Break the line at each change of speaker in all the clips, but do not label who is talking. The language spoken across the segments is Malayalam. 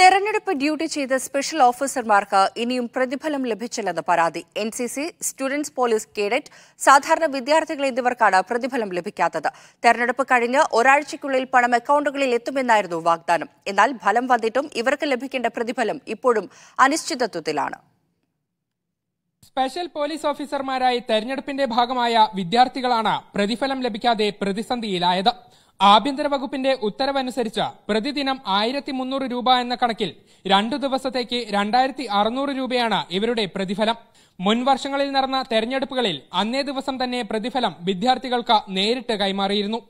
തെരഞ്ഞെടുപ്പ് ഡ്യൂട്ടി ചെയ്ത സ്പെഷ്യൽ ഓഫീസർമാർക്ക് ഇനിയും പ്രതിഫലം ലഭിച്ചില്ലെന്ന് പരാതി N C C students police cadet സാധാരണ വിദ്യാർത്ഥികൾ എന്നിവർക്കാണ് പ്രതിഫലം ലഭിക്കാത്തത് തെരഞ്ഞെടുപ്പ് കഴിഞ്ഞ് ഒരാഴ്ചയ്ക്കുള്ളിൽ പണം അക്കൌണ്ടുകളിൽ എത്തുമെന്നായിരുന്നു വാഗ്ദാനം എന്നാൽ ഫലം വന്നിട്ടും ഇവർക്ക് ലഭിക്കേണ്ട പ്രതിഫലം ഇപ്പോഴും അനിശ്ചിതത്വത്തിലാണ്
സ്പെഷ്യൽ പോലീസ് ഓഫീസർമാരായി തെരഞ്ഞെടുപ്പിന്റെ ഭാഗമായ വിദ്യാർത്ഥികളാണ് പ്രതിഫലം ലഭിക്കാതെ പ്രതിസന്ധിയിലായത് ആഭ്യന്തര വകുപ്പിന്റെ ഉത്തരവനുസരിച്ച് പ്രതിദിനം ആയിരത്തി മുന്നൂറ് രൂപ എന്ന കണക്കിൽ രണ്ടു ദിവസത്തേക്ക് രണ്ടായിരത്തി അറുന്നൂറ് രൂപയാണ് ഇവരുടെ പ്രതിഫലം മുൻ വർഷങ്ങളിൽ നടന്ന തെരഞ്ഞെടുപ്പുകളിൽ അന്നേ ദിവസം തന്നെ പ്രതിഫലം വിദ്യാർത്ഥികൾക്ക് നേരിട്ട് കൈമാറിയിരുന്നു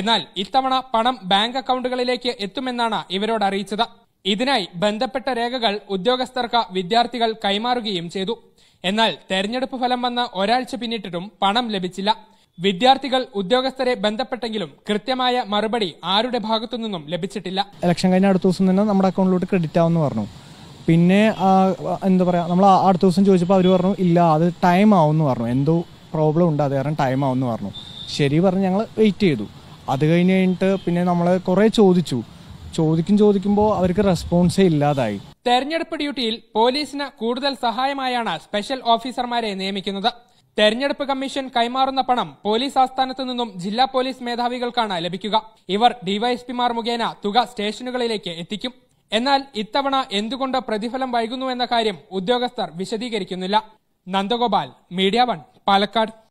എന്നാൽ ഇത്തവണ പണം ബാങ്ക് അക്കൗണ്ടുകളിലേക്ക് എത്തുമെന്നാണ് ഇവരോട് അറിയിച്ചത് ഇതിനായി ബന്ധപ്പെട്ട രേഖകൾ ഉദ്യോഗസ്ഥർക്ക് വിദ്യാർത്ഥികൾ കൈമാറുകയും ചെയ്തു എന്നാൽ തെരഞ്ഞെടുപ്പ് ഫലം വന്ന് ഒരാഴ്ച പിന്നിട്ടിട്ടും പണം ലഭിച്ചില്ല വിദ്യാർത്ഥികൾ ഉദ്യോഗസ്ഥരെ ബന്ധപ്പെട്ടെങ്കിലും കൃത്യമായ മറുപടി ആരുടെ ഭാഗത്തു നിന്നും ലഭിച്ചിട്ടില്ല
ഇലക്ഷൻ കഴിഞ്ഞ അടുത്ത ദിവസം തന്നെ നമ്മുടെ അക്കൗണ്ടിലോട്ട് ക്രെഡിറ്റ് ആവുമെന്ന് പറഞ്ഞു പിന്നെ എന്താ പറയുക നമ്മൾ അടുത്ത ദിവസം ചോദിച്ചപ്പോൾ അവർ പറഞ്ഞു ഇല്ല അത് ടൈം ആവുമെന്ന് പറഞ്ഞു എന്തോ പ്രോബ്ലം ഉണ്ട് അത് കാരണം ടൈം ആവുമെന്ന് പറഞ്ഞു ശരി പറഞ്ഞ് ഞങ്ങൾ വെയിറ്റ് ചെയ്തു അത് കഴിഞ്ഞ് കഴിഞ്ഞിട്ട് പിന്നെ നമ്മൾ കുറേ ചോദിച്ചു ചോദിക്കും ചോദിക്കുമ്പോൾ അവർക്ക് റെസ്പോൺസേ ഇല്ലാതായി
തെരഞ്ഞെടുപ്പ് ഡ്യൂട്ടിയിൽ പോലീസിന് കൂടുതൽ സഹായമായാണ് സ്പെഷ്യൽ ഓഫീസർമാരെ നിയമിക്കുന്നത് തെരഞ്ഞെടുപ്പ് കമ്മീഷൻ കൈമാറുന്ന പണം പോലീസ് ആസ്ഥാനത്ത് നിന്നും ജില്ലാ പോലീസ് മേധാവികൾക്കാണ് ലഭിക്കുക ഇവർ ഡിവൈഎസ്പിമാർ മുഖേന തുക സ്റ്റേഷനുകളിലേക്ക് എത്തിക്കും എന്നാൽ ഇത്തവണ എന്തുകൊണ്ട് പ്രതിഫലം വൈകുന്നുവെന്ന കാര്യം ഉദ്യോഗസ്ഥർ വിശദീകരിക്കുന്നില്ല നന്ദഗോപാൽ
മീഡിയ വൺ പാലക്കാട്